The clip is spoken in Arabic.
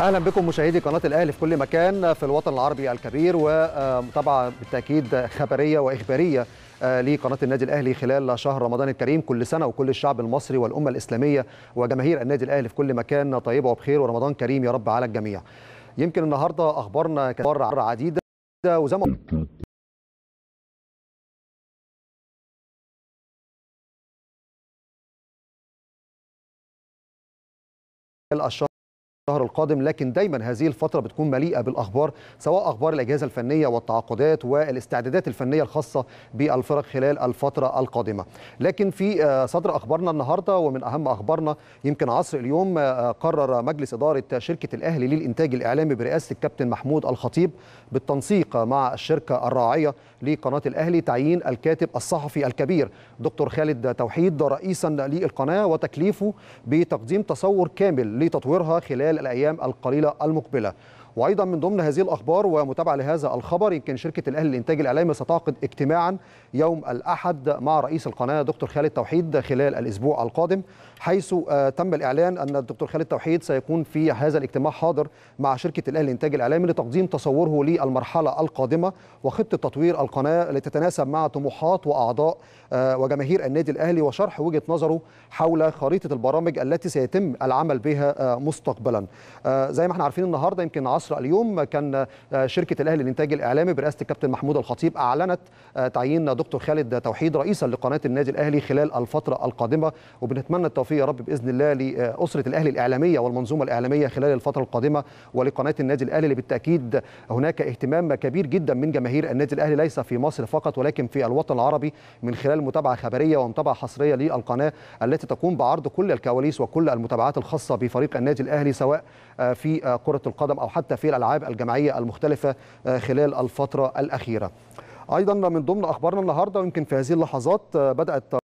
اهلا بكم مشاهدي قناه الاهلي في كل مكان في الوطن العربي الكبير وطبعا بالتاكيد خبريه واخباريه آه، لقناه النادي الاهلي خلال شهر رمضان الكريم كل سنه وكل الشعب المصري والامه الاسلاميه وجماهير النادي الاهلي في كل مكان طيبه وبخير ورمضان كريم يا رب على الجميع يمكن النهارده اخبارنا كبار عديده وزي ما الشهر الشهر القادم لكن دايما هذه الفتره بتكون مليئه بالاخبار سواء اخبار الاجهزه الفنيه والتعاقدات والاستعدادات الفنيه الخاصه بالفرق خلال الفتره القادمه لكن في آه، صدر اخبارنا النهارده ومن اهم اخبارنا يمكن عصر اليوم آه، قرر مجلس اداره شركه الاهلي للانتاج الاعلامي برئاسه الكابتن محمود الخطيب بالتنسيق مع الشركه الراعيه لقناه الاهلي تعيين الكاتب الصحفي الكبير دكتور خالد توحيد رئيسا للقناه وتكليفه بتقديم تصور كامل لتطويرها خلال خلال الأيام القليلة المقبلة وايضا من ضمن هذه الاخبار ومتابعه لهذا الخبر يمكن شركه الاهلي للانتاج الاعلامي ستعقد اجتماعا يوم الاحد مع رئيس القناه دكتور خالد توحيد خلال الاسبوع القادم حيث آه، تم الاعلان ان الدكتور خالد توحيد سيكون في هذا الاجتماع حاضر مع شركه الاهلي للانتاج الاعلامي لتقديم تصوره للمرحله القادمه وخطه تطوير القناه لتتناسب مع طموحات واعضاء آه، وجماهير النادي الاهلي وشرح وجهه نظره حول خريطه البرامج التي سيتم العمل بها آه، مستقبلا زي ما احنا عارفين النهارده يمكن عصر مصر اليوم كان آه، شركه الاهلي للانتاج الاعلامي برئاسه الكابتن محمود الخطيب اعلنت آه، تعيين دكتور خالد توحيد رئيسا لقناه النادي الاهلي خلال الفتره القادمه وبنتمنى التوفيق يا رب باذن الله لاسره الاهلي الاعلاميه والمنظومه الاعلاميه خلال الفتره القادمه ولقناه النادي الاهلي اللي بالتاكيد هناك اهتمام كبير جدا من جماهير النادي الاهلي ليس في مصر فقط ولكن في الوطن العربي من خلال متابعه خبريه ومتابعه حصريه للقناه التي تقوم بعرض كل الكواليس وكل المتابعات الخاصه بفريق النادي الاهلي سواء آه، في كره القدم او حتى في الألعاب الجماعية المختلفة آه، خلال الفترة الأخيرة أيضا من ضمن أخبارنا النهاردة ويمكن في هذه اللحظات آه، بدأت